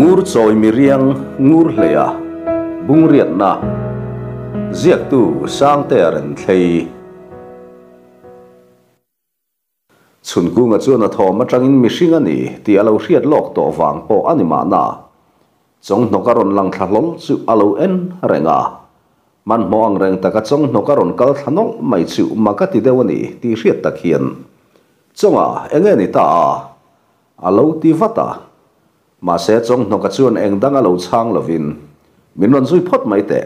งูโซมีเรียงงูเลียบุงเรียนนะเรียกตู้สังเตอรนที่ชนกุงจวนทอมจังอินมิชิงันนี่ที่เราเรียดล็อกตัวฟังปออันนี้มาหนาจงนกการนลังทะลุจูอาลูเอ็นเรงามันมองเร่งตะกั็จงนกการนกัลทะนงไม่จูมากที่เดวันนี่ที่เรียดตะเคียนจงอ่ะเอ็งเอ็นิตาอาลูที่ฟัตตามาเสจงนกจวนเองดังเอาช่างลวินมินรอนซุยพดไม่เตะ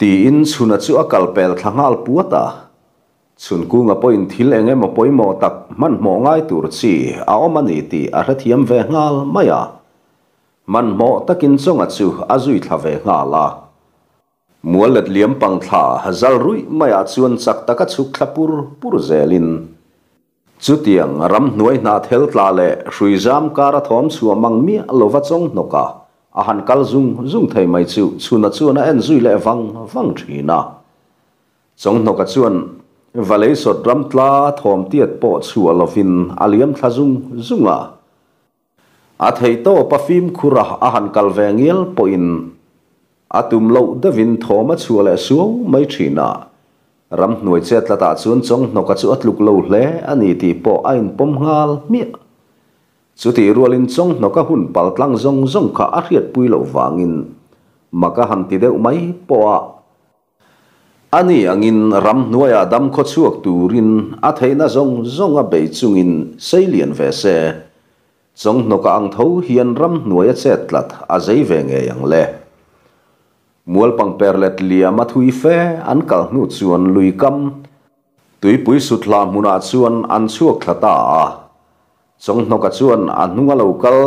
ตีอินชุนจุอกัลเปลทังอัลปัวตาชุนกูงปอยทิลเองเอ็มปอยมอตักมันมองไอตูรซีอาอมันอีตีอาระเทียมเวงาลไม่อะมันมอตักินจงอจูอาจุยทาเวงาลามัวเล็ดเลียมปังทาฮัลรุยไม่อาจชวนสักตะกัดสุขลับปูร์ปูร์เซลิน chu tiang rắm nuôi na theo tla lệ le hrui jam kara thom su amang mi lova à noka a dùng kal zung zung thei mai chu chuna chuna en văng le wang wang thina chong noka và lấy số rắm tla thom tiet po chu alovin aliam dùng dùng à a thei to pa fim khura a han kal vengil poin atum lo davin thoma chu le su chỉ thina ram nuôi chết hnuai che tlata chuan chong hnoka chu atluk lo hle ani ti po a in pom ngal mi chu ti rualin chong hnoka hun pal tlang zong zong kha a riat pui lo wangin maka han ti deuh mai po a à ani angin à ram hnuaia dam à kho chuak turin a theina zong zong a bei chungin seilian ve se chong hnoka ang tho hian ram hnuaia chết tlat a zei về nge yang le mual pang perlet liam a thui fe an kal hnu chuan lui kam tui pui su thla hmuna chuan an chuak thlata a chong hnoka chuan an hnunga lo kal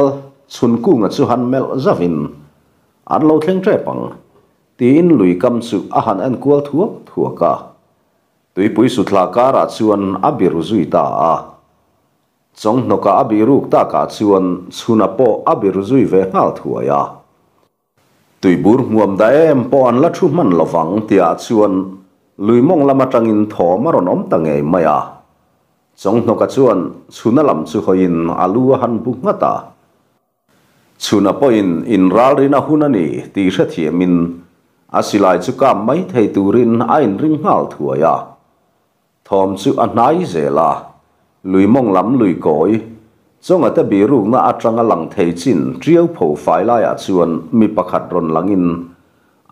chhun kunga chu han mel zavin an lo thleng tre pang tin lui kam su a han an kual thuak thuaka tui pui su thla kara chuan a biru zui ta a chong hnoka a biruk ta ka chuan chhuna po a zui ve hal thuaya tuy bùr muộn đã em bọn là chú mặn là vắng thì à chuan lùi mong làm mặt trăng in thó mà rồi nóng tàng ngày mai à trong nó cả chuan chú nó làm chú hơi in alu à han bu ngắt ta à. chú nó bỏ in in ral na hun nani tí sẽ thiệp min à xí lại chú cam mấy thầy tu rin ai à in rin ngal thua ya thom chú anh nái dễ là lùi mong lắm lùi cối ส่งแต่บีรุ่งน่าจังหลังเทจินเรียวผู้ไฟลายชวนมีประคัดรนหลังอิน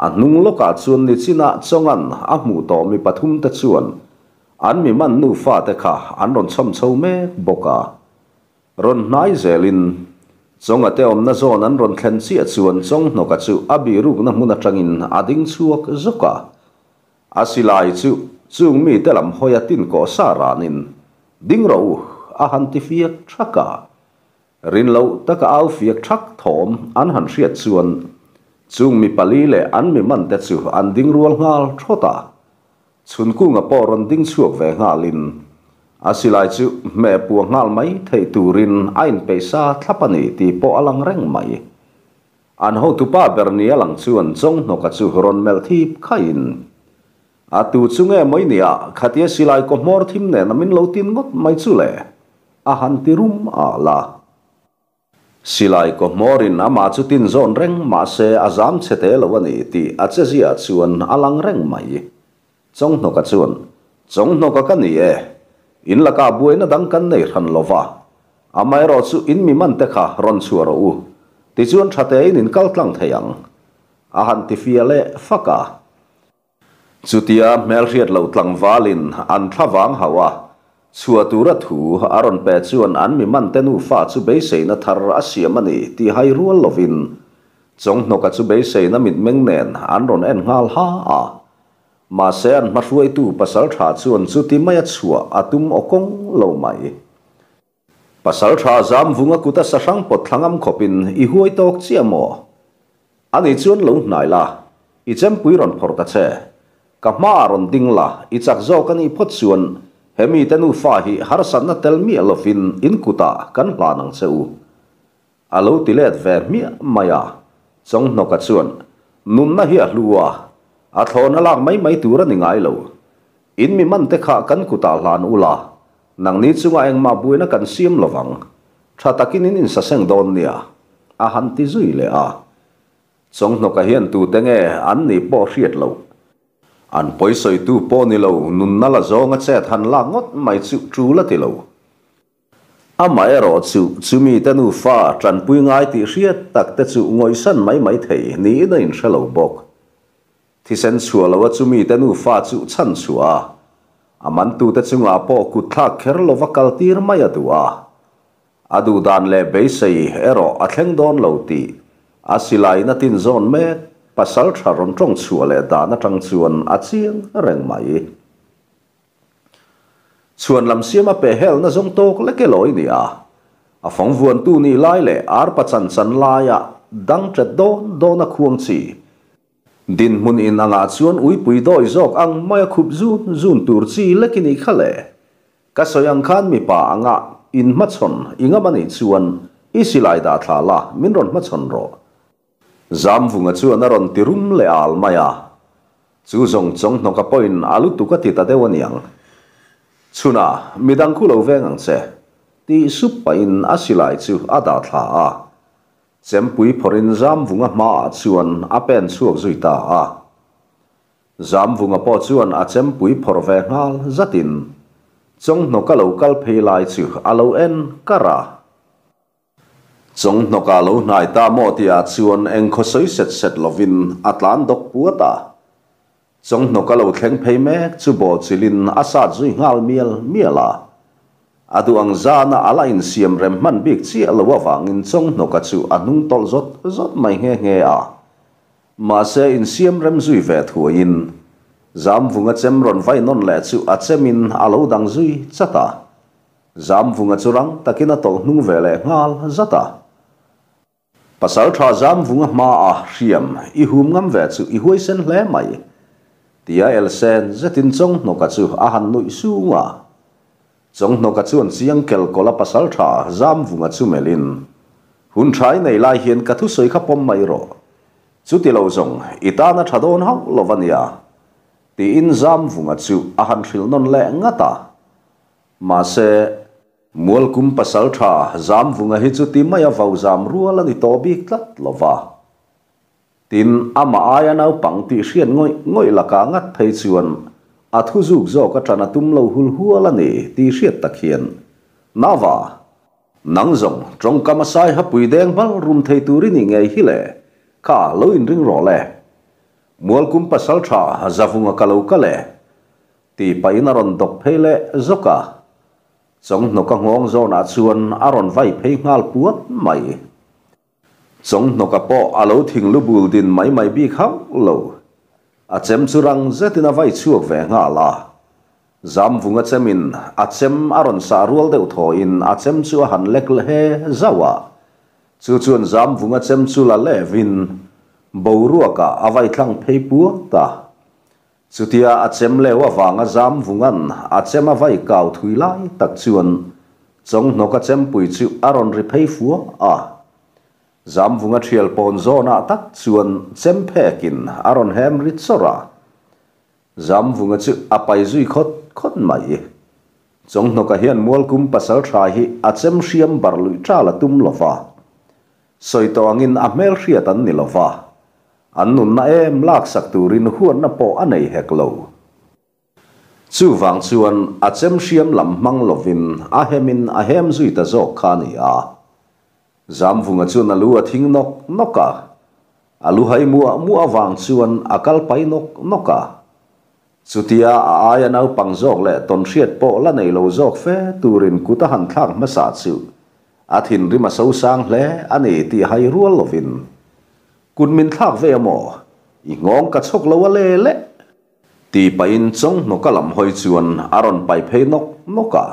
อันนุ่งลูกชวนนี่ชินะจงอันอามูโตมีปฐุมตะชวนอันมีมันนู่ฟ้าเด็กะอันรนชมเชูเมบกะรนนายเซลินจงแต่อมนัาโอนันรนเคลนเสียจวนจงนกัจจุอบีรุ่น่ามุนจังอินอดิ้งชัวกจุกะอาศัยชูจงมีแต่ลำหอยตินก็สารานินดิ้งเรา a han ti fiak thaka rin lo taka au fiak thak thom an han riat chuan chung mi pali le an mi man te chu an ding rual ngal thota chun ku nga poron ding chuak ve ngalin asilai chu me pu ngal mai thei turin ain peisa thlapani ti po alang reng mai an ho tu pa bernia lang chuan chong no ka chu ron mel thi khain a tu chunge moinia khatia silai ko mor thim ne namin lo tin ngot mai chu le ahan tirum ala silai ko morin ama chu tin zon reng ma se azam chete lawani ti ache zia chuan alang reng mai chong no ka chuan chong no ka kan e in laka na dang kan nei ran lova amai ro chu in mi man te kha ron chu ro u ti chuan thate in in kal tlang theyang a han ti fiale faka chutia Melriet lau lo tlang valin an thawang hawa suatura thu aron pe chuan an mi man tenu fa chu be se na thar asiam ani ti hai rual lovin chong noka chu be se na mit meng nen an ron en ngal ha a ma se an ma ruai tu pasal tha chuan chu ti mai chua atum okong lo mai pasal tha zam vunga kuta sa sang pot thlangam khopin i huai tok chiamo ani chuan lo nai la i chem pui ron phor ta che ka ma ron ding la i chak zo kan i phot chuan hemi tenu fahi hi har san na tel in kuta kan lanang seu alo tilet ve mi maya song no ka nun na hi a luwa a thon ala mai mai tura ni ngai lo in mi man teka kan kuta lan ula nang ni chunga eng ma buena kan siem lowang tha takin in in sa don nia a han ti zui le a Song nokahien tu tenge nge an ni po hriat lo an poi soi tu po ni lo nun na la zo nga che than la ngot mai chu chu la ti lo ama ero chu chu mi ta nu fa tran pui ngai ti hriat tak te chu ngoi san mai mai thei ni na in shalo bok thì sen chua lo chu mi ta nu fa chu chan chua aman tu ta chunga po ku tha kher lo va kal tir mai atua adu dan le be sei ero athleng don lo ti asilai na tin zon mek pasal tharon trong chua le da na tang chuan a chiang reng mai e. chuan lam siama pe hel na zong tok le ke loi ni a a phong vuan tu ni lai le ar pa chan chan lai a dang tre don don na khuang chi din mun in anga chuan ui pui doi zok ang mai khup zu zun tur chi lekini khale ka soyang khan mi pa anga in ma chon inga mani chuan isilai da thala min ron ma chon ro zam vunga chu an ron tirum le al maya chu zong zong no ka poin alu tu ka ti ta de waniang chuna midang khu lo veng ang se ti sup pa in asilai chu ada tha a chem pui phorin zam vunga ma chuan apen chuak zui ta a zam vunga po chuan a chem pui phor ve ngal zatin chong no ka lo kal phei lai chu alo en kara zong no ka lo nai ta mo ti a chuan eng kho soi set set lovin atlan dok puata zong no ka lo thleng phei me chu bo chilin asa zui ngal miel miela adu ang zana ala in siam rem man bik chi alwa wangin chong no ka chu nung tol zot zot mai nghe nghe à mà xe in siam rem zui ve thuin zam vunga chem ron vay non lẹ le chu a chemin alo dang zui chata zam vunga churang takina tol hnung ve le ngal zata ภาษาทราจามวุงมาอาเรียมอีหุมงําเวชุอีหวยเส้นแลไหมตียเอลเซนจะตินจงนกจูอาหันนุยสูงอ่ะจงนกจูนเสียงเกลกลาภาษาทราจามวุงจูเมลินหุ่นใช้ในลายเฮียนกระทุสอยขับปมไม่รอจุดที่เราจงอีตานะชาโดนเขาลวันยาตีอินจามวุงจูอาหันริลนนแลงตามาเซ mual kum pasal tha zam vunga hi chu ti mai avau zam ruala ni to bi tlat lova tin ama aya nau ti hrian ngoi ngoi laka ngat phei chuan a thu zuk zo ka tana tum lo hul huala ni ti hriat takhian nawa nang zong trong sai kamasai hapui deng bal rum thei turi ni ngei hi le ka loin ring ro le mual kum pasal tha zavunga kalau ka le ti paina ron dok phei le zoka sống nó có ngóng do xuân, chuan aron vai phei ngal puat mai sống nó có po alo thình lu bul din mai mai bi khóc lâu a chem chu rang zetina vai chuak ve nga la zam vunga chemin a chem aron sa rual đều tho in a chem chu han lekl he zawa chu chuan zam vunga chem chu la levin boruaka avai thlang phei puak ta leo achem lewa awanga zam vungan achem avai kau thui lái lai tak trong chong nok achem pui chu aron ri phei fu a zam vunga thial pon zona ah tak chuan chem phekin aron hem ri chora zam vunga chu apai zui khot khot mai chong nok a hian mual kum pasal tha hi achem hriam barlui tra la tum toang in amel hriat an ni lova an nun na em lak sak tu rin huan na po anei hek lo. Chu vang chuan a chem siam lam mang lovin a hemin a hem zui ta zo khani a. Zam vunga chuan a lua thing nok noka. A lu hai mua mua vang chuan a kal pai nok noka. Chutia a aya nau pang zok le ton siet po la nei lo zok fe tu rin ku ta han thang ma sa chu. A thin ri ma sau sang le ani ti hai rual lovin. lovin. คุณมินทักเวมออีงองกระชกเลวเล่เล่ตีไปอินจงนกกลำหอยจวนอารอนไปเพนกนกะ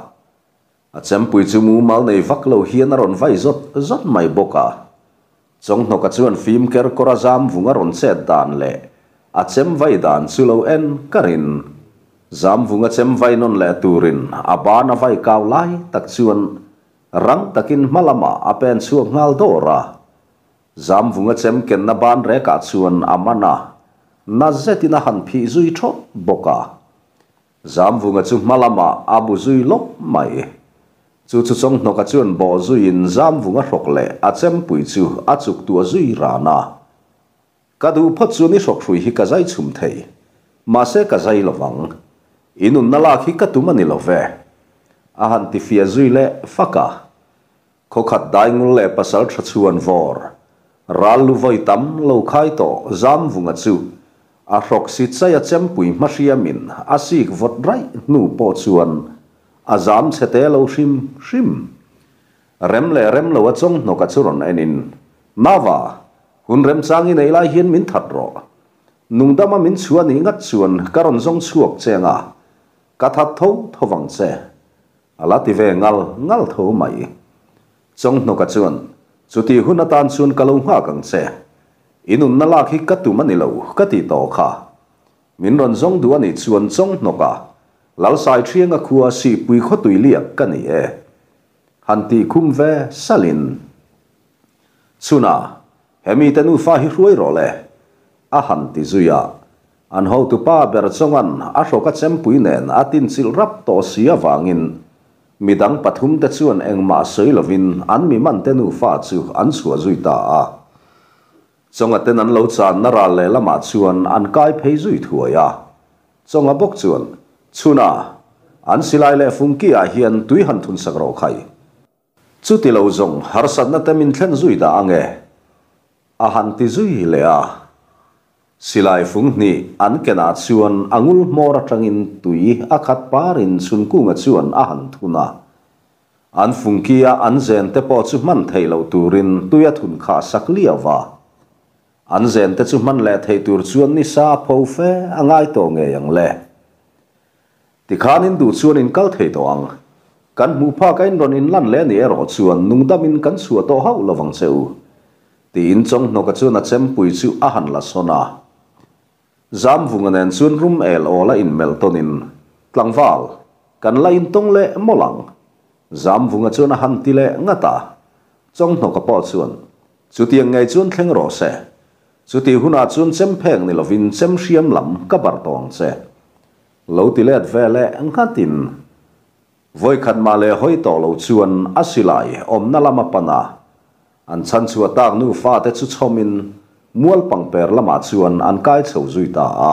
อาจารย์ปุยจูมูมาในวักเลวเฮียนอารอนไว้จดจดไม่บกะจงนกกระชวนฟิล์มเกิร์กระจามฟุงอารอนเซดดานเล่อาจารย์ไว้ดานสุเลวเอ็นกรินจามฟุงอาจารย์ไว้นนเล่ตูรินอาบานาไว้กาวไลตักชวนรังตักินมาลามาอาเป็นช่วงงาลโดรา zam vunga chem ken na ban re ka chuan amana na zetina han phi zui thot boka zam vunga chu malama abu zui lop mai chu chu chong no ka chuan bo zui in zam vunga hrok le a chem pui chu a chuk tu zui rana ka du phat chu ni hrok hrui hi cả zai chum thei ma se ka zai lawang inun nala khi ka tumani love a han ti fia zui le faka khokhat daingun le pasal tha chuan vor ral lu voi tam lâu khai tỏ zam vùng chu a rok si chai a chem pui ma hriamin a sik vot rai nu po chuan a zam se te lo shim shim rem le rem lo achong no ka churon enin nawa hun rem changi nei lai hian min that ro nungdama min chuan ni ngat chuan karon zong chuak chenga ka that tho thowang che ala ti ve ngal ngal tho mai chong no ka chuan sự chuti hun atan sun kalo nga kang se inun nalak hi katu manilo kati to kha min ron zong du ani chuan zong noka lal sai thianga khua si pui kho tui liak kani e hanti kum ve salin suna hemi tanu fa hi ruai role a hanti zuya an ho tu pa ber chongan a hroka chem pui nen atin sil rap to sia wangin mi dang pat hum te chuan eng ma soila vin an mi man te nu fa chu an chua zui ta a chonga ten an lo cha na ra le lama chuan an kai phei zui thua ya chonga bok chuan chuna an silai le fung ki a hian tui han thun sak ro khai chu ti lo zong har sat na te min thlen zui da ange a han ti zui le a silai fung ni an kena chuan angul mor atangin tui a khat parin sun ku nga chuan a han thuna an fung kia an zen te po chu man thei lo turin tuya thun kha sak liawa an zen te chu man le thei tur chuan ni sa pho fe angai to nge yang le ti khan in du chuan in kal thei to ang kan mu pha kain ron in lan le ni ero chuan nung in kan suwa to hau lawang cheu ti in chong no ka chuan a chem pui chu a han la sona zam vung an chun rum el ola in meltonin, in tlangwal kan la in tong le molang zam vung a chun a han ti le ngata chong no ka po chun chu tiang ngai chun thleng ro se chu ti huna chun chem pheng ni lovin chem hriam lam ka bar tong se lo ti let ve le ngatin voi khat ma le hoi to lo chuan asilai om na lama pana an chan chu ta nu fa te chu chomin mual pangper lama chuan an kai chho zui ta a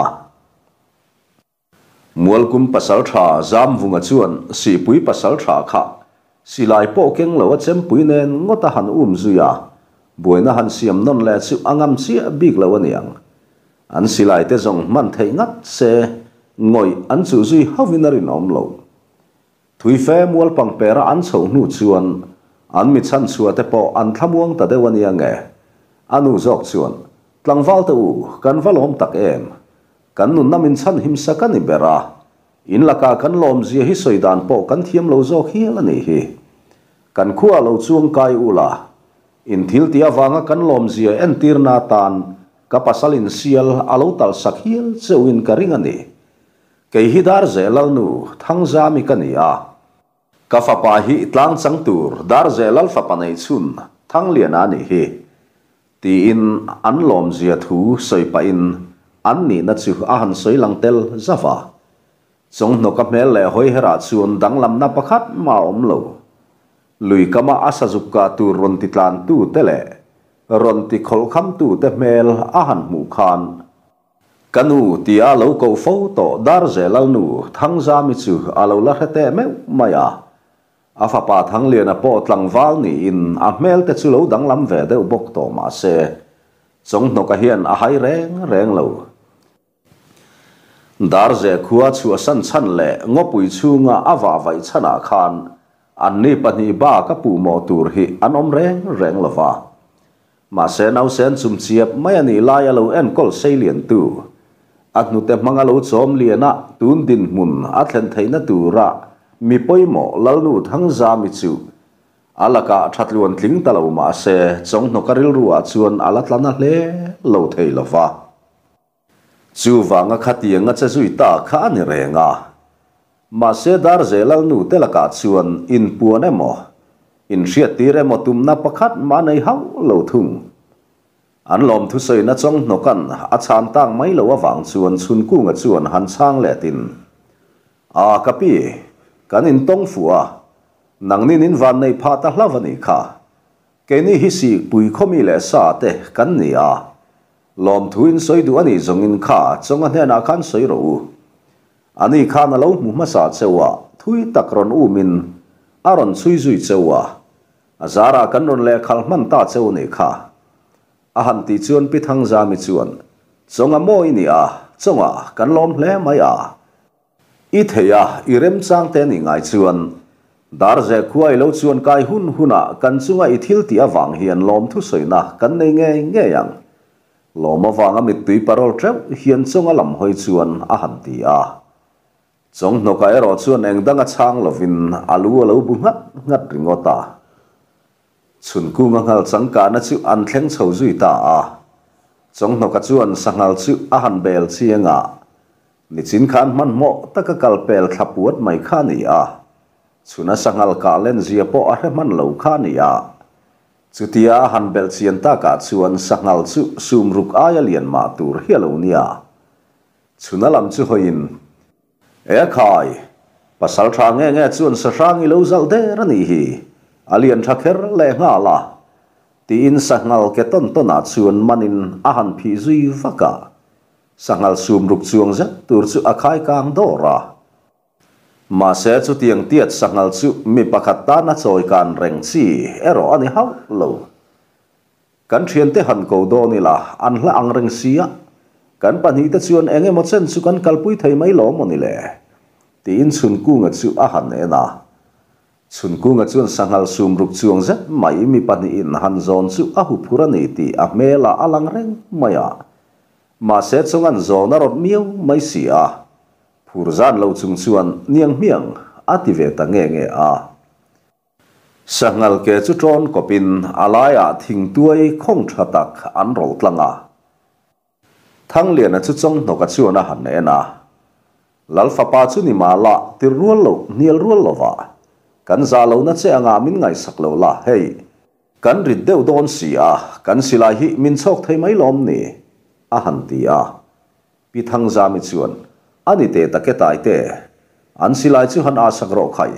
mual kum pasal tha zam vunga chuan si pui pasal tha kha si lai po keng lo chem pui nen ngota han um zuya buena han siam non le chu angam si big lo aniang an si lai te zong man thei ngat se ngoi an chu zui hovinari nom lo thui fe mual pangpera an chho nu chuan an mi chan chua te po an thamuang ta de wania nge anu zok chuan tlangval te tu, kan val om tak em kan nun nam in san him sa kan ibera in laka kan lom zia hi soidan po kan thiam lo zo hi la ni hi kan khua lo chuang kai ula in thil tia wanga kan lom zia en tirna tan ka pasal in sial alo tal sakhiel chewin ka ringa ni ke hi dar ze lal nu thang za mi ka ni a ka fa pa hi tlang chang tur dar ze lal fa pa nei chun thang lian a ni hi ti in an lom zia thu soi pa in an ni na chu a han soi lang tel zawa chong no ka mel le hoi hera chuan dang lam na pakhat ma om lo lui kama asa zup ka tu ron ti tlan tu tele ron ti khol kham tu te mel a han mu khan kanu ti a lo ko fo to dar ze lal nu thang za mi chu a lo la hete me maya อาฟ้าป่าทั้งเลียนปอตหลังวันนี้อินอัาเมลเตชุลูดังลำเวดเอบกตอมาเซสงนกเฮียนอาไฮเร่งเร่งเลวดาร์เจคัวชัวสันชันเลงอปุยชูงาอาวาไวชนะคานอันนี้ปัญญาก็ปูมอตุรีอันอมเร่งเร่งเลวมาเซนเอาเซนซุ่มเสียบไม่นี่ลายเลวเอ็นกอลเซเลียนตูอันนูุเตมังเลวซอมเลียนะตูนดินมุนอัตเลนไทยนัตูระ mi poimo lalnu thangza mi chu alaka thatluan tling talo ma se chong nokaril ruwa chuan alatlana hle lo thei lova chu wanga khatianga cha zui ta kha ni renga ma se dar ze lalnu telaka chuan in puan e mo, in ria tire mo tumna pakhat ma nei hau lo thung an lom thu sei na chong nokan a chan tang mai lo awang chuan chun ku nga chuan han sang le tin a kapi กันอินต้องฟัวนังนี่นินวันในพาตาลาวนี่ค่ะแกนี่ฮิสิปุยคมีเลสาเตกันเนียลอมทุนสวยดูอันนี้จงอินค่ะจงอันเนนักันสวยรู้อันนี้ค้าน่าลูกมุมศาสเซวะทุยตะกรอนอูมินอารอนสวยสวยเซวะอาจาระกันรอนเล่ขัลมันตาเซวนี่ค่ะอาหันติชวนพิทังจามิชวนจงอโมอินี่อ่จงอ่ะกันลอมเล่ไม่อ่ะ ít thế à irem sang tên in ngai chuan dar ze khuai lo chuan kai hun huna kan à, chunga i thil ti awang hian lom thu soina kan nei nge nge yang lom awanga mi tui parol trep hian chunga lam hoi chuan a à, ti a chong no kai anh đang eng danga chang lovin alu lo ngắt ngat à ngat ringota chun ku nga ngal chang ka na chu an thleng chho duy ta a chong no ka chuan sangal chu a à han bel chianga นิจินขันมันเหมาะตะกะกลเปลขับวัดไม่ขานี่อ่ะสุนัสังลกาเลนเสียพออะไรมันเลวขานี่อ่ะสุดที่อาหันเบลเซียนตากัดส่วนสังลสุสุมรุกอายเลียนมาตูร์เฮลูนี่อ่ะสุนัลมสุหยินเอ๋ขายภาษาทางเงี้งส่วนสังางอิลวซัลเดรนี่ฮีอาเลียนทักเฮร์เลงาละที่อินสังลเกตันต้นอาส่วนมันินอาหันพิซีฟักา sangal sum ruk chuang zet tur chu akhai kang dora ma se chú tiếng tiết sang ngал chú mi pakhat ta na choi kan reng chi ero ani hau lo kan thiền te han ko do ni la an la ang reng si a kan pan hi ta chuan enge mo chen chu kan kalpui thei mai lo mo ni le ti in chun ku nga chu a han e na sun ku nga chuan sangal sum ruk chuang zet mai mi pan in han zon chu a hu phura ni ti a mela alang reng maya mà sẽ chống ăn gió na rột miêu mấy xì à phù gian lâu chung chuan niang miệng á tì về ta nghe nghe à sang ngal kê chú trôn có pin alai à, à thình tuôi không trả tạc ăn rổ tlăng à thăng liền là chú trông nó cả chuan à hẳn nè nà lal fa pa chu ni ma la ti rual lo nial rual lo wa lâu za lo na mình ngay min lâu sak lo la hei đều ri deu à sia kan sila hi min chok thei mai lom ni a han ti a à. pi thang za mi chuan ani te ta ke tai te an silai chu han a sak ro khai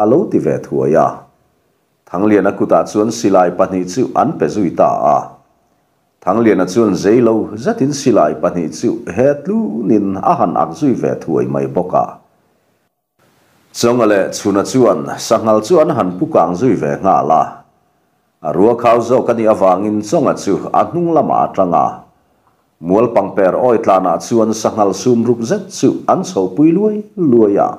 a lo ti ve thuaya à. thang lian a kuta chuan silai pahni chu an pe zui ta a à. thang lian a chuan zeilo zatin silai pahni chu hetlu nin a han ak zui ve thuai mai boka chonga le chuna chuan sangal chuan han pukang zui ve nga la a ruwa khaw zo kani awangin chonga chu a hnung lama atanga mual pangper oi tlana chuan sangal sum rup zet chu an so pui luai luaya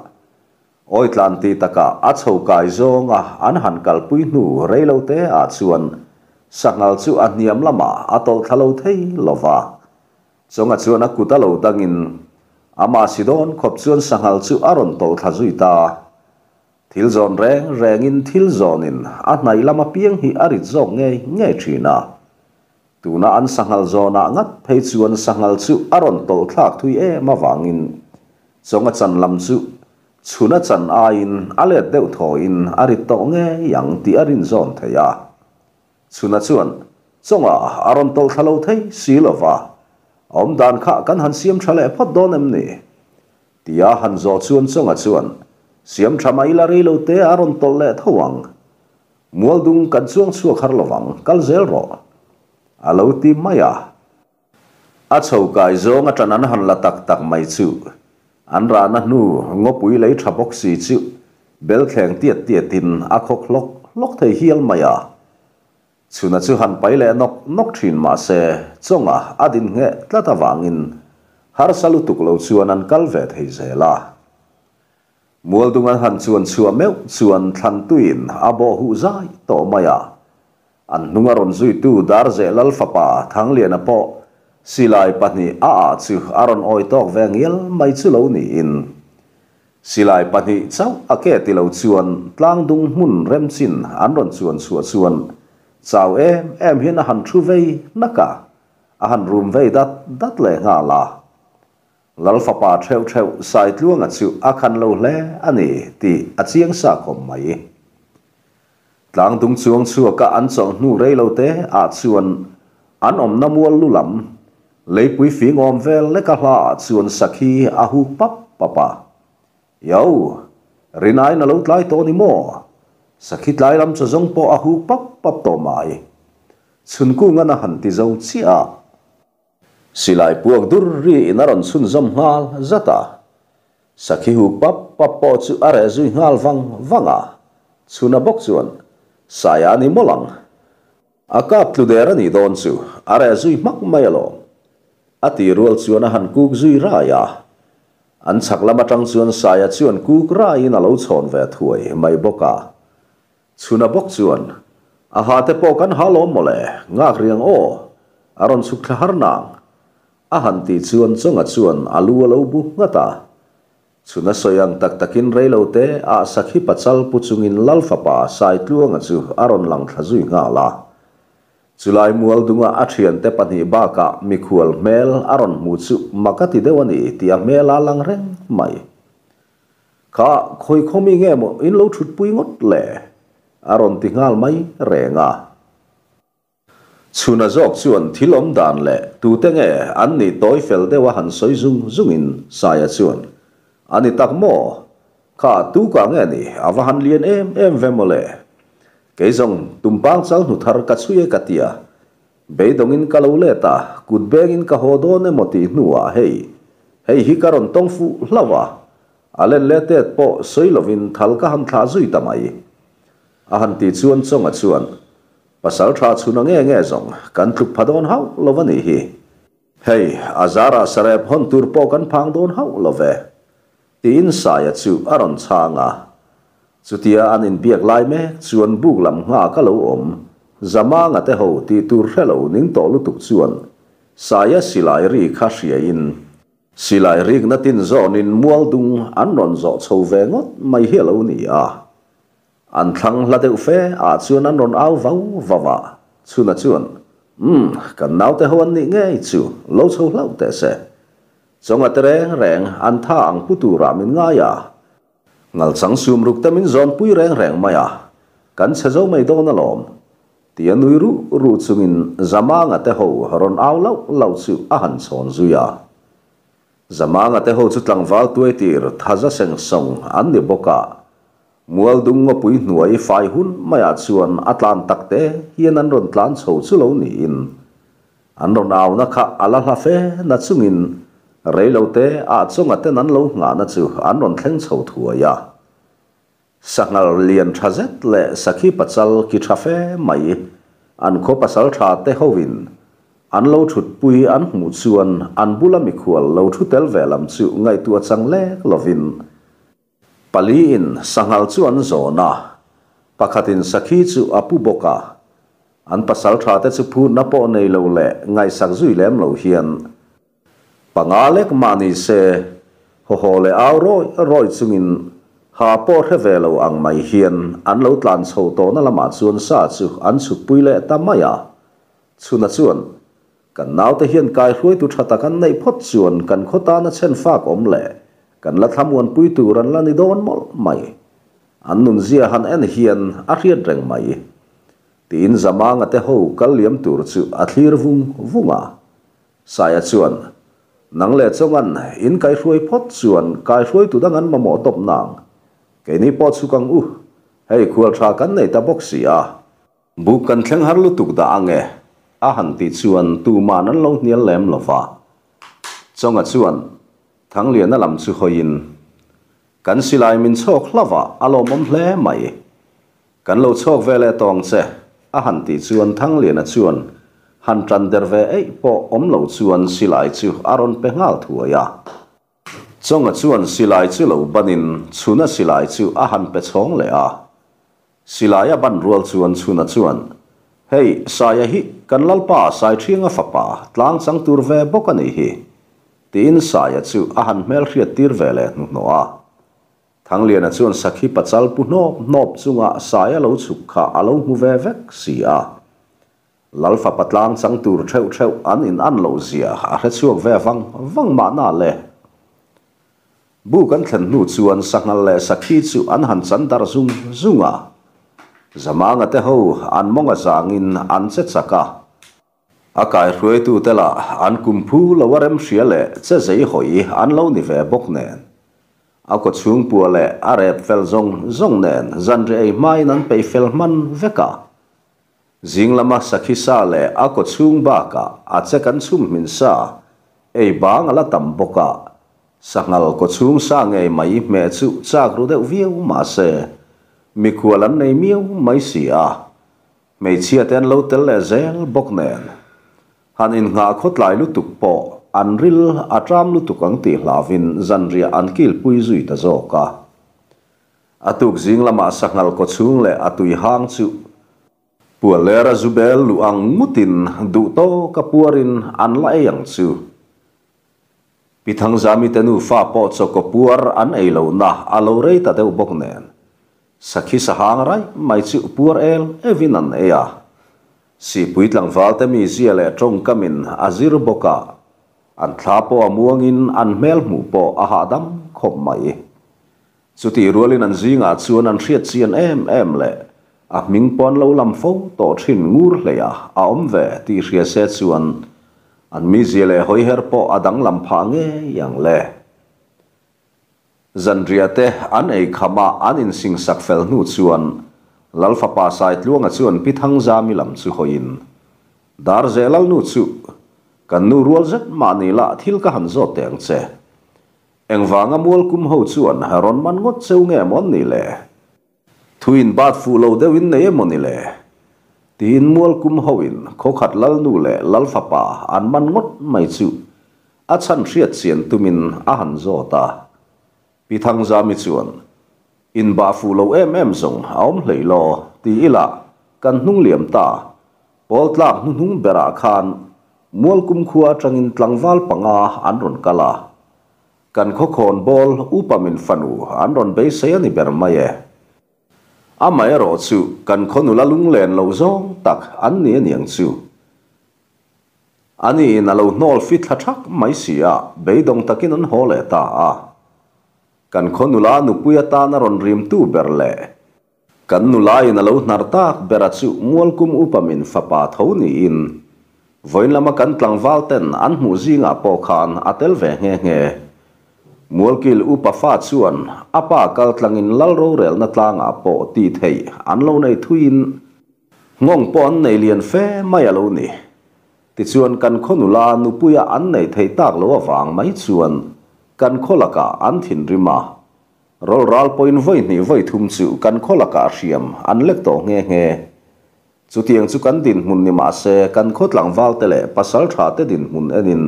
oi tlan ti taka a chho kai zonga an han kal pui nu reilo te a chuan sangal chu an niam lama atol tol thalo thei lova chonga chuan a kuta lo tangin ama sidon khop chuan sangal chu aron tol tha zuita thil zon reng rengin thil zonin a hnai lama piang hi arit zong nge nge thina na an sangal zona ngat phei chu an sangal chu aron tol thlak thui em awangin zonga chan lam chu chuna chan a in ale deu tho in ari to nge yang ti arin zon theya chuna chuan zonga aron tol thalo thei silova om dan kha kan han siam thale phat don em ni tia han zo chuan zonga chuan siam thamai la lo te aron tol le thawang mual dung kan chuang chu khar lovang kal zel ro à lâu tí mai à à chầu cái gió ngắt chân anh hẳn là tắc tắc mai chịu anh ra nó nu ngó bụi lấy trà bốc xì chịu bel khen tiệt tiệt tin à khóc lóc lóc thầy hiel mai à chú nó chú hẳn bay lẹ nóc nóc thìn mà xe trong à à đình nghe tất ta vang in har salu tuk lo chuan an kal ve thei zela mual dungan han chuan chua meu chuan than tuin abo hu zai to maya à? an nungaron zui tu dar ze lal fapa thang lian apo silai pani a chu aron oi tok vengil mai chu lo ni in silai pani chau ake ti lo chuan tlang dung mun rem chin an ron chuan chu chuan chau em em hin han thu vei naka a han room vei dat dat le nga la lal fapa theu theu sai tluang a chu a khan lo le ani ti a chiang sa khom mai tlang tung chuang chu ka an chong nu rei lo te a à chuan an om na mual lu lam lấy pui phí ngom về lấy cả lạ chuồn sạc sakhi a à hu bắp bà bà. Yêu, rin ai lâu tlai tô ni mô, sakhi hi tlai lắm cho dông po a hu bắp bắp tô mai. Chun cu ngân à hẳn tì dâu chi à. Sì lại dur ri nà rần sun dâm ngal rất à. hu bắp bắp po chú a rè dùi vang vanga à. bok a saya ni malang, Akap tludera ni donsu, are zui mak mayalo. Ati rual suan han kuk zui raya. An sakla matang suan saya suan kuk rai na lo chon vet huai mai boka. Suna bok suan. Ahate pokan halo mole, ngak riang o. Aron sukla harnang. Ahanti suan songat suan alu alau bu ngata. chuna soyang tak takin reilo te a sakhi pachal puchungin pa sai tluanga chu aron lang thazui nga la chulai mual dunga athian te pani baka mikhual mel aron mu chu makati dewani tia mela lang reng mai ka khoi khomi nge mo in lo thut pui ngot le aron ti ngal mai renga chuna jok chuan thilom dan le tu te nge an ni toi dewa han soi zung zungin saya chuan Ani tak mo, ka tu ka nge ni, awa han em em ve mo le. Ke zong tumpang sao nu thar ka suye ka tia. Be dong in ka lo ta, kut beng in ka ho do ne mo ti nua hei. Hei hi ka ron tong fu lawa. Alen le te po soi lovin thal ka han tha zui tamai. Ahan ti chuan chong a chuan. Pasal tha chuna nge nge zong, kan thuk phadon hau lovani hi. Hei, azara sarep hon turpo kan phang don hau love tin saya à chu aron changa chutia an in biak lai me chuan buk lam nga ka lo om zama nga te ho ti tur helo ning to lu tuk chuan saya à silai ri kha ria in silai ri na tin zon in mual dung an ron zo chho ve ngot mai helo ni a an thlang la deuh fe a chuan an ron au vau va va chuna chuan ừm hmm, kan nau te ho an ni nge chu lo chho hlau te se song at reng reng an tha ang putu ramin ngaya à? ngal sang sum ruk tamin zon pui reng reng maya kan se zo mai don alom ti anui ru ru chungin zama nga te ho ron aw lau lau chu a son zuya zama à? nga te ho chu tlang wal tuai tir thaja seng song an ni boka mual dung nga pui nuai fai hun maya chuan atlan takte hian an ron tlan chho chu lo ni in an ron aw na kha ala hafe fe na chungin rồi lâu lo te à, a chunga te nan lâu ngã na chu an ron thleng chho thua ya sangal lian thazet le sakhi pachal ki thafe mai bắt sầu pasal tha te vinh, an lâu thut pui an mu chuan an bula mi khual lo thu tel velam chu ngai tu achang le lovin pali in sangal chuan zona pakhatin sakhi chu apu boka bắt sầu tha te chu phu na po nei lâu lệ ngai sáng duy lem lâu hiền pangalek mani se áo rồi rồi chúng mình roi chungin thế po lâu ang mai hian an lo tlan so to na lama chuan sa chu an chu puile ta maya chuna chuan kan nau te hian kai hlui tu thata kan nei phot chuan kan khota na chen fak om le kan la thamuan pui tu ran la ni don mol mai an nun zia han en hian a riat reng mai tin zamanga te ho kal liam tur chu a thlir vung vunga saya chuan นังเลชงันอินไกช่วยพอดส่วนไกช่วยตัวดังนมาหมอตบนางแกนี่พอดสุกังอู้ให้ควรชากันในตาบกเสียบุกันเชงฮาร์ลุตุกดางเงอาหันติส่วนตูมานั้นลงเนียนแหลมลฟ้าจงอัดส่วนทั้งเรียนนั่นลำสุขยินกันสิลายมินโชคลาวะอารมณ์มันแผลใหม่กันเราโชคเวลตองเสอาหันติส่วนทั้งเรียนอัดส่วน han tran der ấy ei po om lo chuan silai chu aron pe ngal thuaya chonga à chuan silai chu lo banin chuna silai à chu a han pe chhong le a à. silai a ban rual chuan chuna hey hei saya hi kan lalpa sai thinga fapa tlang chang tur ve bok ani hi tin saya chu a han mel hria tir ve le nu no a thang lian a chuan sakhi pachal pu nop nop chunga saya lo chuk kha alo mu ve vek si a Lalfa Patlang sang tur cheu cheu an in an lo zia, a re suok ve vang, vang ma na le. Bu gan ten nu zu an sak na le sa ki zu an han zan dar zung zunga. Zama nga te ho an monga zang in an ze zaka. A kai e rui tu te la an kum pu la warem shia le ze zei hoi an lo ni ve bok nen. A ko chung pu le a rep fel zong zong nen zan re ei mai nan pei fel man veka. Ka. zing lama sakisa le ako chung baka ache kan chum min sa ei bang ala tam boka sangal ko chung sa nge mai me chu chak ru de viu ma se mi khualan nei miu mai si a mei chia ten lo tel le zel bok nen han in nga khot lai lu tuk po anril tram lu tuk ang ti hlavin zanria ankil pui zui ta zo ka atuk zing lama sangal ko chung le atui hang chu Pualera zubel luang mutin duto kapuarin an layang su. Pitang zami tenu fa pot so kapuar an eilau nah alau rei ta teu boknen. Sakhi mai si upuar el evinan ea. Si puitlang valte mi ziele trong kamin azir boka. An tlapo amuangin an melmu po ahadam khop mai. Suti rualin an zinga chuan an riat em em le. a ming pon lo lam fo to thin ngur le a à. a à, om ve ti ria se chuan an mi le hoi her po adang à, lam pha nge yang le zan riate an ei khama an in sing sak fel nu chuan fa pa sait luanga chuan pithang za mi lam chu hoin dar zelal nu chu kan nu rual zet ma ni la thil ka han zo teng che engwanga mual kum ho chuan haron man ngot cheu nge mon ni le ทวินบาดฟูโลเดวินเนียมอนิเลตีนมัวกุมฮวินขขัดลัลนูเลลัลฟปาอันมันงดไม่จูอาชันเสียดเสียนตุมินอาหันโซตาพิทังจามิจวนอินบาฟูโลเอ็มเอ็มสงเอาไมเลยโลตีอิละกันนุ่งเหลี่ยมตาบอลตลางนุ่งเบราคานมัวกุมขัวจังอินตลังวาลปังอาอันรอนกะลากันขคอนบอลอุปมินฟันูอันรอนเบสเซียนิเบรมาเย amma yaro chu kan k o n u l a lunglen l o j o tak an ni n y a n ani naloh nol fit thak mai sia beidong takin an hole ta a kan k o n u l a n u p u t a na ron rim tu berle kan nula i naloh narta b e r a c u mualkum upamin fapa thau ni in voin lama kan tlam valten anmu jing a pokhan atel ve e n มูลคิลอุปฟาดส่วนอาปากาตลังอินลัลโรเรลนัตลางอาโปตีเทยอันเลวในทุยนงงปอนในเลียนเฟไม่เลวนี่ติดส่วนกันคนุลานุปุยอันในเทยตากลัวฟังไม่ส่วนกันคนละกาอันทินริมารอลรัลปอยน์ไว้หนีไว้ทุ่มสู่กันคนละกาเชียมอันเล็กโตเงี้ยเงสุดที่ยังสุกันดินมุนนิมาเซกันคนหลังวาลเตเลปัสสลชาเตดินมุนเอดิน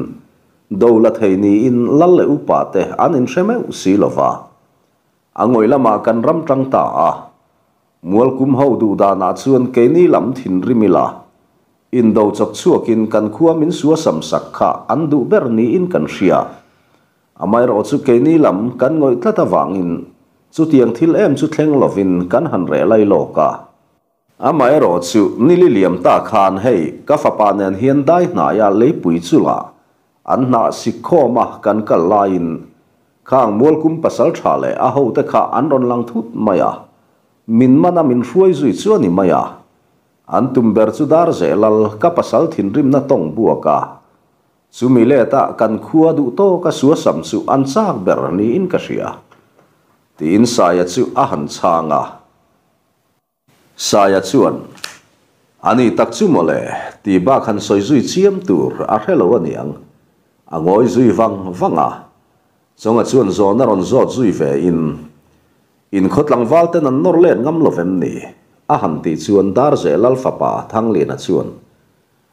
ดูแลเธอนีอินลั่นเลยอุปาเติอันนี้เช่ไหมอุศิลวะอังวยละมากันรำจังตามวลกุมเฮาดูดานาชวนเกนีลำถินริมิลาอินดูจักชัวกินกันขวามินสัวสมสักขะอันดูเบอร์นีอินกันเสียอามายรอชุเกนีลำกันงวยทัตาวังอินสุดที่ยงทิลเอ็มสุดแเลงลวินกันหันเรไลโลกะอามายรอชุนิลิเลียมตาขานให้กับฟปานเนีนเฮียนได้หน้ายาเลยปุยจุลา an na si kho ma kan ka lain khang mol kum pasal tha le a ho te kha an ron lang thut maya min mana min ruai zui chu ni maya an tum ber chu dar ze lal ka pasal thin rim na tong bua ka chu mi le ta kan khua du to ka su sam su an chak ber ni in ka ria ti in sa ya chu a han changa sa ya chuan ani tak chu mole ti ba khan soi zui chiam tur a helo aniang à ngồi duy văng văng à xong à chuẩn zon nó còn zot duy về in in khát lang vào tên anh nor lên ngâm lo em nỉ à hẳn thì chuẩn dar dễ lal phá pa thang liền à chuẩn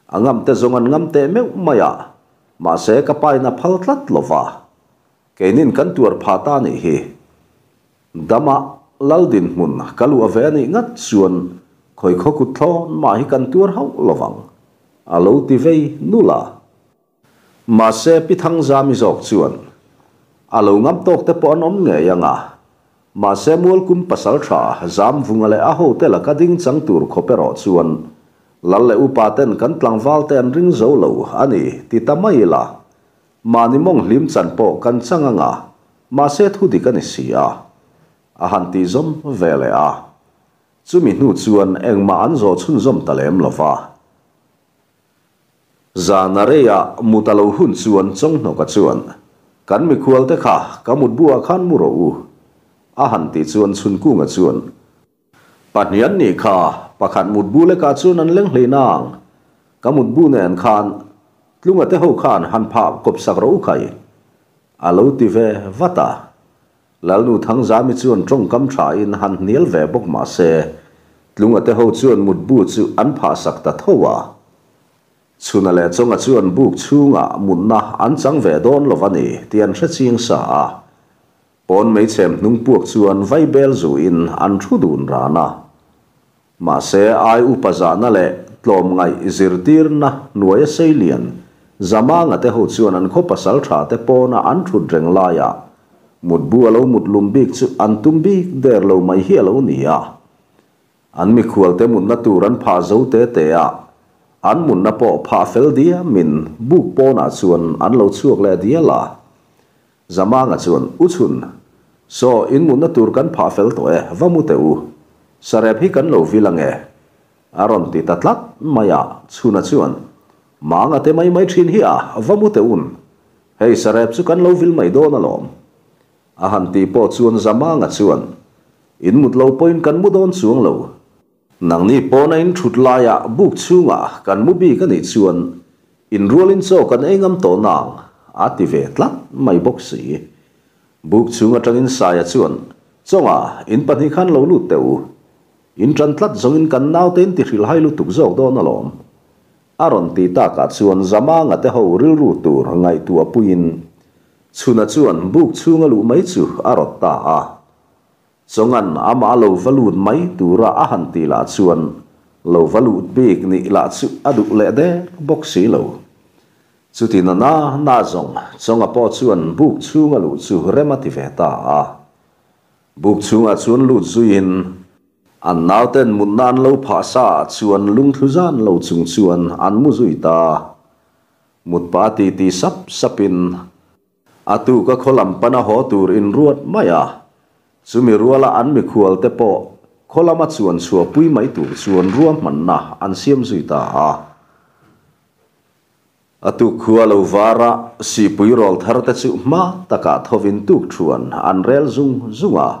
à ngâm tên zong anh ngâm tên mấy mày à mà sẽ cái bài na phal tlat lo va cái nên cần tuột phá ta nỉ hi dama lal din mun kalu ave ngắt ngat khôi khoi khokut thon mà hi cần tuột hậu lo vang alo ti nula mà xe bị thăng giá mi dọc chuồn à lâu ngắm tóc tế bọn ông nghệ yang à mà xe mua cung pasal trả giam vùng lại á hậu tế là cá đinh trắng tur khổ bê rọ chuồn lần lại upa tên cắn tlang val tên ring dấu lâu ani thì ta mây là mà ni mong liếm chăn bộ cắn sang à ngà mà xe thu đi cái này xì à à hẳn tí zom về lệ à chú mình nụ chuồn em mà ăn rồi chun zom ta lem lo va จานารียมุตลูหุนส่วนจงนกส่วนกันมีควลเทค่ะกมุดบัวขันมุโรูอาหันติส่วนสุนกุงส่วนปัจจุบันนี้ค่ะประกันมุดบูเลกาส่วนนั้นเล่งเลนางกมุดบุเนนขันลุงเทหูขันหันพับกบสักรูไข่อาลูติเววัตาแล้วนูทังสามิส่วนจงกัมชายนหันเนียลเวบกมาเสลุงเทหูส่วนมุดบุส่วนอันพัาสักตะทว่า zu le zong a zu an bu zu a mun na e, an zang ve don lo vani ti an che ching sa a bon mei chem nung buok zu an vai bel zu in an chu dun ra na ma se ai u pa na le tlom ngai zir dir na nuo ye sei lian zama nga te ho chu an kho pa sal tha te po na an chu dreng la ya mut bu alo mut lum bik chu an tum bi der lo mai hi alo ni ya an mi khual te mun na tur an pha zo te te ya an mun na po pha fel dia min buk po na chuan an lo chuak le dia la zamanga chuan uchun so in mun na tur kan pha fel to e te u sarep hi kan lo vilange aron ti tatlat maya chuna chuan manga te mai mai thin hi a te un hei sarep chu kan lo vil mai do na lom a han ti po chuan zamanga chuan in mut lo point kan mu don chuang lo nang ni pon in thut laia ah buk chunga kan mu bi kan ei chuan in rualin so kan engam to nang a ti ve tlat mai bok si buk chunga tangin saia chuan chonga in pani khan lo lu teu in tran tlat zongin kan nau ten ti hril hai lu tuk zok do na lom aron ti ta ka chuan zama nga te ho ril ru tur ngai tu apuin chuna chuan buk chunga lu mai chu arot ta a songan ama lo valut mai tura a han ti la chuan lo valut big ni la chu adu le de boxi lo chu ti na na na zong chonga po chuan buk chunga lu chu rema ti ve ta a buk chunga chuan lu zuin an à nau tên mun nan lo phá sa chuan lung thu zan lo chung chuan an mu duy ta mut pa ti ti sap in atu ka làm pana ho tur in ruột mày à ซูมิรัวละอันมีขวลเตปอคลามัดส่วนสัวปุยไม่ถูกส่วนร่วมมันนะอันเสียมสุยตาอาอตุขวลวาระสีปุยรอลทารตสุมาตะกาทวินตุกชวนอันเรลซุงซุงอา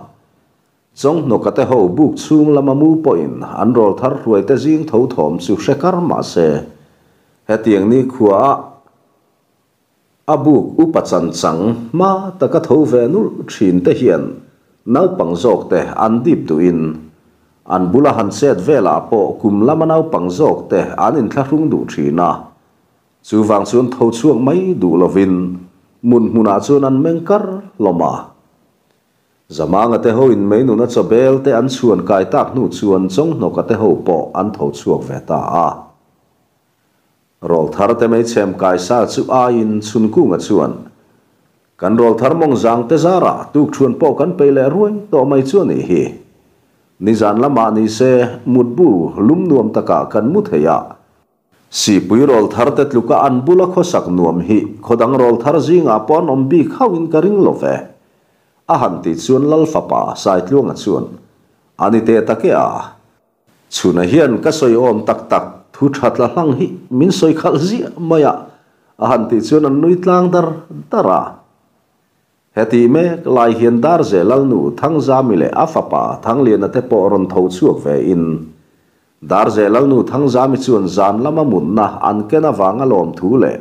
จงนกตะหูบุกซุงละมามูปอินอันรอลทารรวยตะจิงทูถมสุเชคารมาเซเฮตียงนี้ขวาอบุกอุปจันสังมาตะกะทวเวนุชินตะเฮียน naupang zawk te an dip tuin an bula han set vela po kum lama naupang zawk te an in thla rung du thina chu wang chuan tho chuang mai du lovin mun huna chuan an mengkar loma zamanga te ho in meinu na chabel te an chuan kai tak nu chuan chong noka te ho po an tho chuak ve ta a rol thar te mai chem kai sa chu a in chun ku nga chuan กันรอลทาร์มองจางเตจาระตุกชวนปอกันไปเลยรวยต่อไม่ชวนนี่ฮีนิจานละมานี่เซมุดบูลุมนวมตะกะกันมุดเฮียสีปุยรอลทาร์เตลูกอันบุลักษักนวมฮีขดังรอลทารจิงอาปอนอมบีข้าวินการิงโลเฟอาหันติชวนลัลฟปาสายลวงชวนอันนี้เตตะเกียชุนเฮียนก็สอยอมตักตักทุชัดละหลังฮีมินสอยขัลจีมายาอาหันติชวนอันนุยตลางดาร์ดารา heti me lai hian dar ze lal nu thang za mi le afapa thang lian ate po ron thâu chuak về in dar ze lal nu thang za mi chuan zan lama mun na an ken awanga lom thu le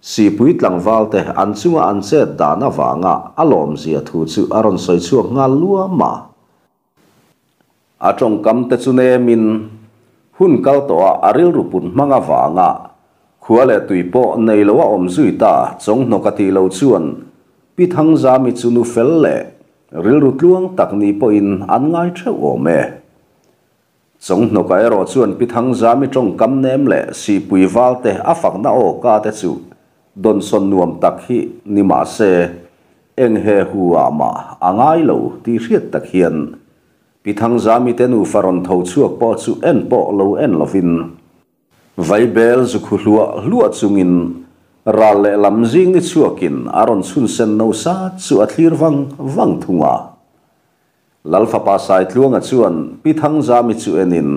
si pui tlang wal te an chunga an se dan awanga alom zia thu chu aron soi chuak nga lua ma a trong kam te chune min hun kal to a aril rupun manga wanga khuale tuipo nei lo om zui ta chong nokati lo chuan pithang za mi chu nu fel le ril rut luang tak ni po in an ngai theu o me chong no kai ro chuan pithang za mi tong kam nem le si pui wal te a fak na o ka te chu don son nuam tak hi ni ma se eng he hu ama angai lo ti riat tak hian pithang za mi te nu faron tho chuak po chu en po lo en lovin vaibel zu khu hlua hlua chungin รัลเลลัมซิงนิสุกินอารอนซุนเซนโนซาสุอัทลิร์ฟังวังทุงาลัลฟาปาไซต์ลวงอจวนปิทังจามิจูเอนิน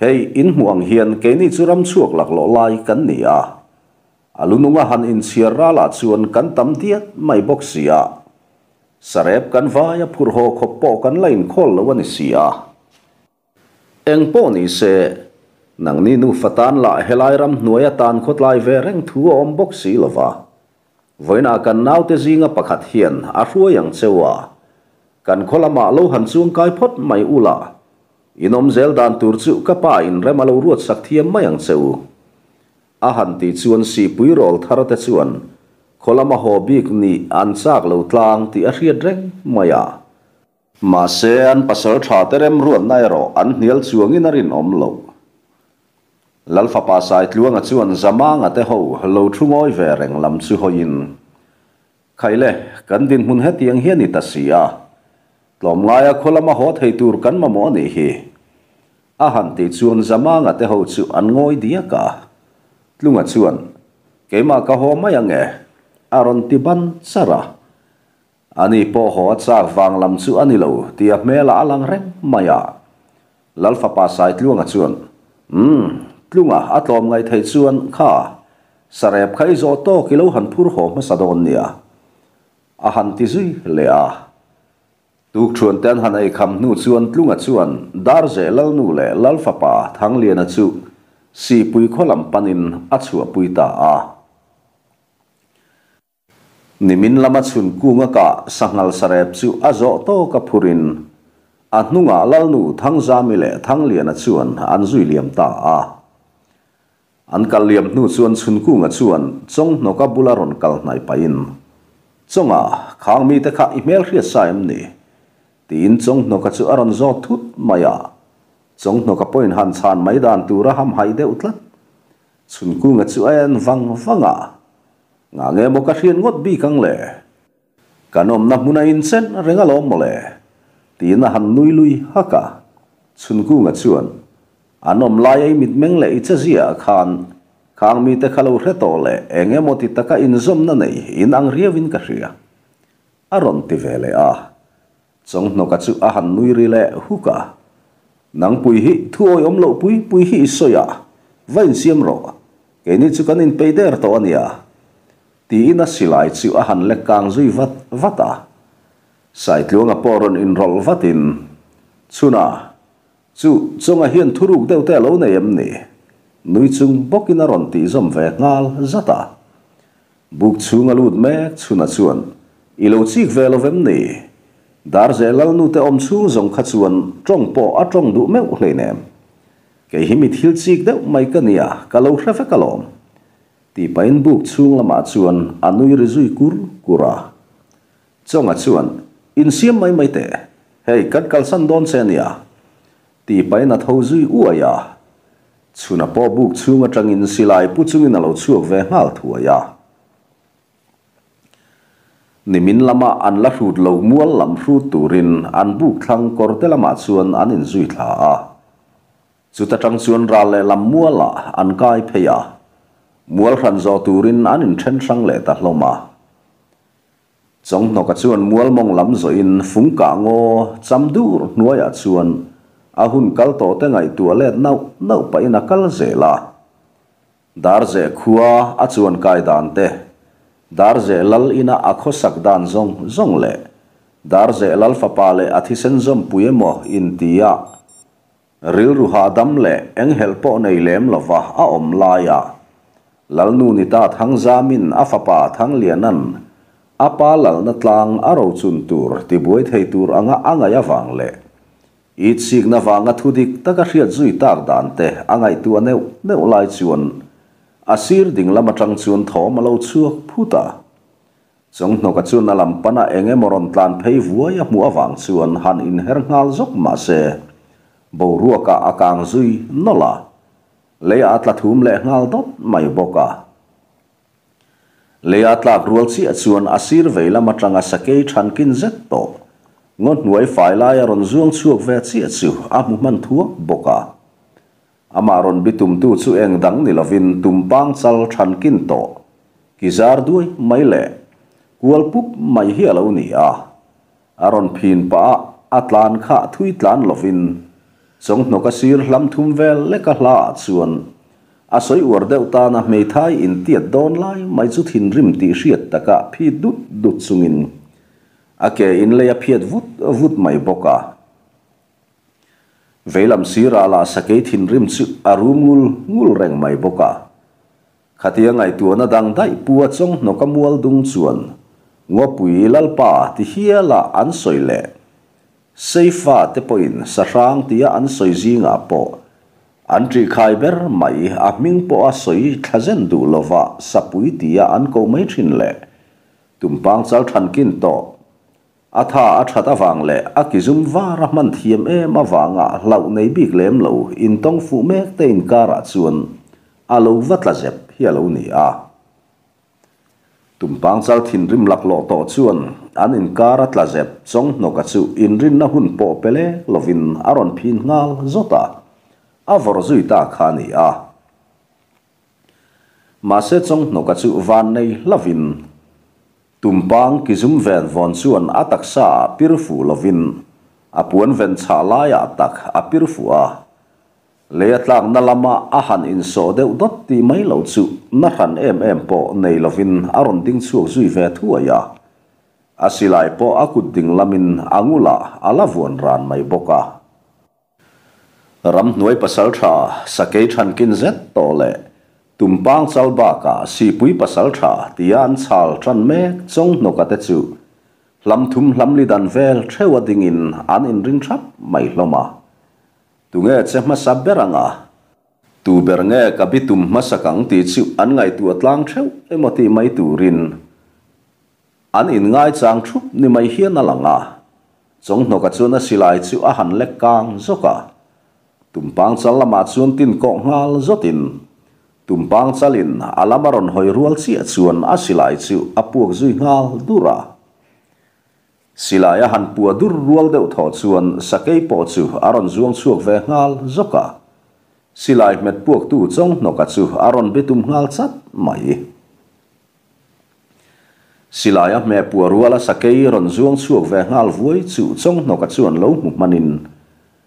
เฮยอินหวงเฮียนเกนิจูรัมชวกลักลอลไลกันเนียอาลุนุงาฮันอินเซียร์ราลาจวนกันตัมเทียตไม่บอกเสียสเรบกันฟายพุรโฮคบโปกันไลน์คอลวันเสียเอ็งโอนิเซนังนี่นูฟตานละเฮลายรัมนัวยตานคดลายเวรเงทัวอมบกสีลวะวันอากันนาวเตจิงะปะขัดเฮียนอาชัวยังเซวะกันคลมาโลหันซวงกายพดไม่อุลาอินอมเซลดานตูรจุกป้าอินเรมาโลรวดสักเทียมไม่ยังเซวอาหันติชวนสีปุยรอลทารเตชวนคลมาฮอบิกนี่อันซากเลวตลางที่อาเรียดเร่งมายามาเซอันปัสสาวะเตเรมรวดนายรออันเนียลซวงอินารินอมเลว pha lalfa pasai tluanga chuan zamanga te ho lo thungoi ve reng lam chu hoin khaile kan din hun hetiang hian ni tasia tlom laia kholama ho thei tur kan ma mo ni hi a han ti chuan zamanga te ho chu an ngoi dia ka tlunga chuan keima ka ho mai ange aron ti ban sara ani po ho cha wang lam chu ani lo tia mela alang rem maya lalfa pasai tluanga chuan ừm hmm, ลุงอ่ะอัตลอมไงไทย่วนข้าสเรบใครจอโตกิโลหันพูดหอมมาสะดอนเนี่ยอาหันที่ซุยเล่ยทุกชวนเต้นหันไอคำนู่ชวนลุงอ่ะชวนดาร์เจลนู่เล่ลลฟ้าป่าทั้งเลียนจูสีปุยขลังปันินอัชัวปุยตาอานิมินลมัดสุนกุงกะสังหลสเรบจูอาจอโตกับพูรินอันนุ่งอ่ะลลนู่ทั้งจามิเล่ทั้งเลียนจวนอันจุยเลียมตาอา an kal liam nu chuan chhunku nga chuan chong noka bularon kal hnai pain chonga khang mi te kha email hria saim ni tin chong noka chu aron zo thut maya chong noka point han chan maidan tura ham haide utlat chhunku nga chu en wang wanga nga nge mo ka ngot bi kang le kanom na muna in sen rengalom mole tin han nui lui haka chunku nga chuan anom lai ai mit meng le icha zia khan khang mi te khalo hre to le enge một ti taka in zom nè nei in ang riavin ka hria aron ti vele à. chong no ka chu a han nui ri le huka nang pui hi thu oi om lo pui pui hi soya Vẫn xiêm ro ke ni chu kan in pe der to ania ti in a silai chu a han le kang zui vat vata sai tluang a poron in rol vatin chuna chu chung hiện hian thuruk deuh te lâu nei em nè, núi chung bốc a ron tih zawm ve ngal zata buk chung a lut mek chuna chuan i lo chik ve lo vem ni dar ze lo nu te om chung zong kha chuan trong po á trong du meu hlei nem cái hi ít thil chik deuh mai ka nia ka lo hre fe ka lom ti pain buk chung lama chuan anui rizui kur kura chonga chuan in xiêm mai mai te hei cắt kal san don sen ya ti pai na tho zui u ya chuna po buk chunga tangin silai pu chungin alo chuak ve ngal thua ya nimin lama an la hrut lo mual lam hrut turin an buk thlang kor te lama chuan an in zui thla a chu ta tang chuan ra le lam muala an kai pheya mual ran zo turin an in then sang le ta hloma chong no ka chuan mual mong lam zo in fung ka ngo cham dur nuaya chuan a hun kal to te ngai tua le nau nau pa ina kal zela dar ze khuwa a chuan kai dan te dar ze lal ina a kho sak dan zong zong le dar ze lal fa pa le a sen zom puye mo in tia ril ru ha dam le eng hel po nei lem lova a om la ya lal nu ni ta thang zamin a fa pa thang lianan apa lal na tlang aro chun tur ti buai thei tur anga anga ya wang le ít xin na vàng thu đi ta cái chuyện duy tác đàn tệ anh ấy tuân nếu nếu lại chuyện à sir đình làm trăng chuyện thọ mà lâu chưa phu ta trong nó cái chuyện là làm pana anh em moron tan thấy vua ya mua vàng chuyện han in her ngal zok mà xe bầu rùa cả akang duy nó là lấy at là thum lệ ngal đốt mày boka lấy at là ruột si chuyện à về làm trăng à sake chan kinh zet to ngon nuai fai lai ron zuang chuak ve chi chu a mu man thuak boka ama ron bitum tu chu eng dang ni lovin tumpang chal than kin to kizar duai mai le kual pup mai hi alo ni a aron phin pa atlan kha thui tlan lovin song no ka sir hlam thum vel le ka hla chuan a soi ur deuh ta na mei thai in tiat don lai mai chu thin rim ti hriat taka phi dut dut chungin ok, in le aphiat vut vut mai boka veilam sira la sakei thin rim chu arum ngul ngul reng mai boka khatia ngai tuana dang dai puwa chong no kamual dung chuan ngopui lalpa ti hiala an soile seifa te poin sarang rang tia an soi zinga po an tri mai a ming po a soi thazen du lova sapui tia an ko mai thin le tumpang chal than kin to a tha a that awang le a kizum vara man thiam em awanga lau nei bik lem lo in tong fu mek te in kara chuan a lo la zep hi a lo ni a tumpang chal thin rim lak lo to chuan an in kara la zep chong no ka chu in rin na hun po pele lovin aron phin ngal zota avor zui ta khani a ma se chong no ka chu van nei lovin tumpang kizum ven von suan atak sa pirfu lovin apuan ven cha lai atak a pirfu a le tlak na lama a han in so deuh dot ti mai lo chu na han em em po nei lovin a ron ding chuak zui ve thu aya a po a ding lamin angula ala vuan ran mai boka ram nuai pasal tha sakei than kin zet to le tumpang salba ka si pui pasal tha tian sal tran mek chong no ka te chu lam thum lam li dan vel thewa ding in an in rin thap mai loma hloma tunge che ma sa beranga tu bernge ka bitum ma sakang ti chu an ngai tu atlang theu e ti mai tu rin an in ngai chang thup ni mai hian langa chong no ka chuna silai chu a han lek kang zoka tumpang chalama chun tin ko ngal zotin tumpang salin alamaron hoi rual si chuan a silai apuak zui ngal dura silaya han pua dur rual deuh sakei paw aron zuang chuak ve ngal zoka silai met puak tu tsong noka aron betum ngal chat mai silaya me pua ruala sakei ron zuang chuak ve ngal vuai chu chong noka chuan lo manin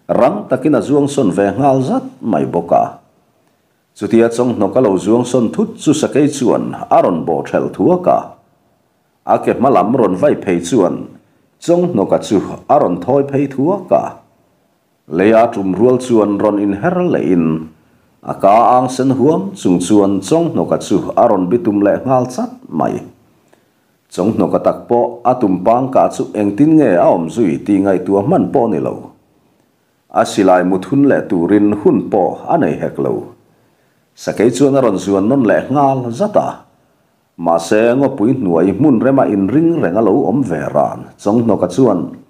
rang takina zuang son ve ngal zat mai boka chutia chong no ka lầu xuống son thut chu sakei chuan aron bo thel thua ka a ke malam ron vay phei chuan chong no ka chu aron thoi phei thua ka leya tum rual chuan ron in her lấy in a ka ang sen huam chung chuan chong no ka chu aron bị bitum le ngal chat mai chong no ka tak po atum pang ka chu engtin nge a om zui ti ngay tua man po ni lo a silai muthun le turin hun po anei hek lâu sa ke chuan a ron zuan non le ngal zata ma se ngo pui nuai mun rema in ring renga lo om veran chong no ka chuan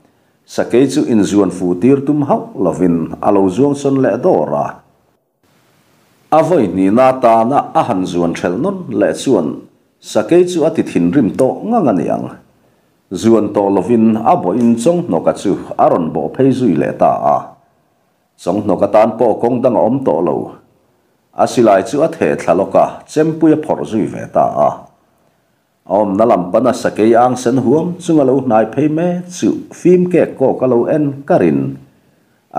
sa ke chu in zuan fu tir tum hau lovin alo zuang son le à, à vậy ni na ta na a han zuan thel non le chuan sa ke chu ati à thin rim to nga nga niang zuan to lovin abo in chong no ka chu aron bo phê zui le ta à chong no ka tan po công dang om to lo a si lai chu a the thlaloka chempui a phor zui ve ta a om na lam pana sake ang sen huam chunga alo nai phei me chu phim ke ko ka lo en karin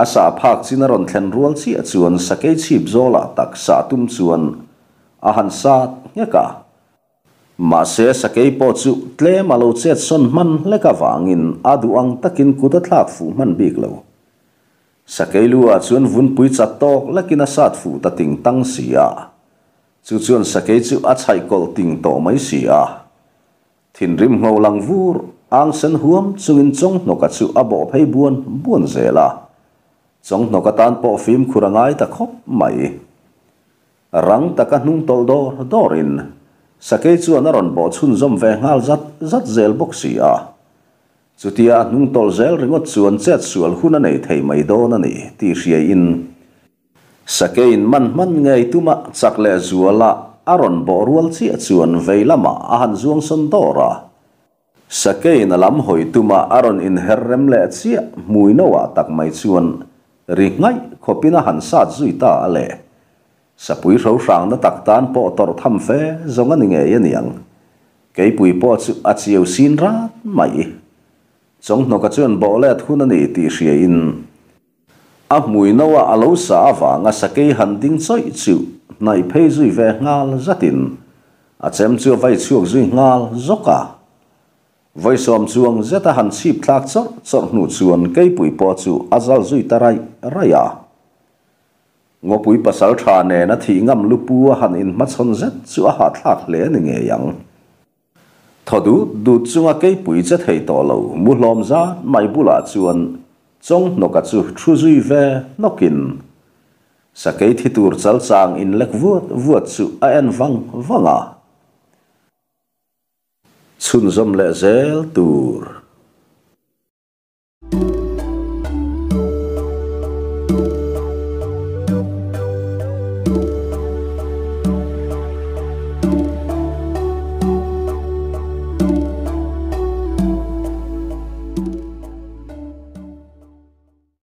asa phak china ron thlen rual chi a chuan sake chhip zola tak sa tum chuan a han sa nge ka ma se sake po chu tle malo chet son man leka wangin adu ang takin kuta thlak fu man bik lo sakei lua chuan vun pui cha tok lakina sat fu ta ting tang sia chu chuan sakei chu a chai kol ting to mai sia thin rim ngo lang vur ang sen huam chungin chong noka chu abo phei buan buan zela chong noka tan po phim khurangai ta khop mai rang ta taka nung tol do dorin sakei chuan a ron bo chun zom ve ngal zat zat zel bok sia chutia nung tol zel ringot suan chet sual hun nei thei mai don ani ti hria in sake in man man ngei tuma le zuala aron borwal chi chuan veilama a han zuang son dora in alam hoi tuma aron in herrem le chi muinowa tak mai chuan ri ngai khopina han sa ta ale sapui rho rang na tak tan po tor tham fe zong ni nge yan yang ke pui po chu a chiu sin ra mai chong no ka chuan bowlet hun ani ti hria in a mui nowa alo sa awanga sakei han ding choi chu nai phei zui ve ngal zatin a chem chu vai chuak zui ngal zoka vai som chuang zeta han chip thlak chor chor hnu chuan kei pui po chu duy ta tarai raya à, pui bụi tha sáu trà nè ngam thì pu han in ma chon mắt chu rất chưa thlak le ni nghe yang thọ đủ đủ chung à cái bụi chất thầy tỏ lâu mua lòm ra mai bu la chuan trong nó cả chu chu duy về nó kín sa cái thì tur chal sang in lek vuot vuot chu a en vang à, chun zom le zel tur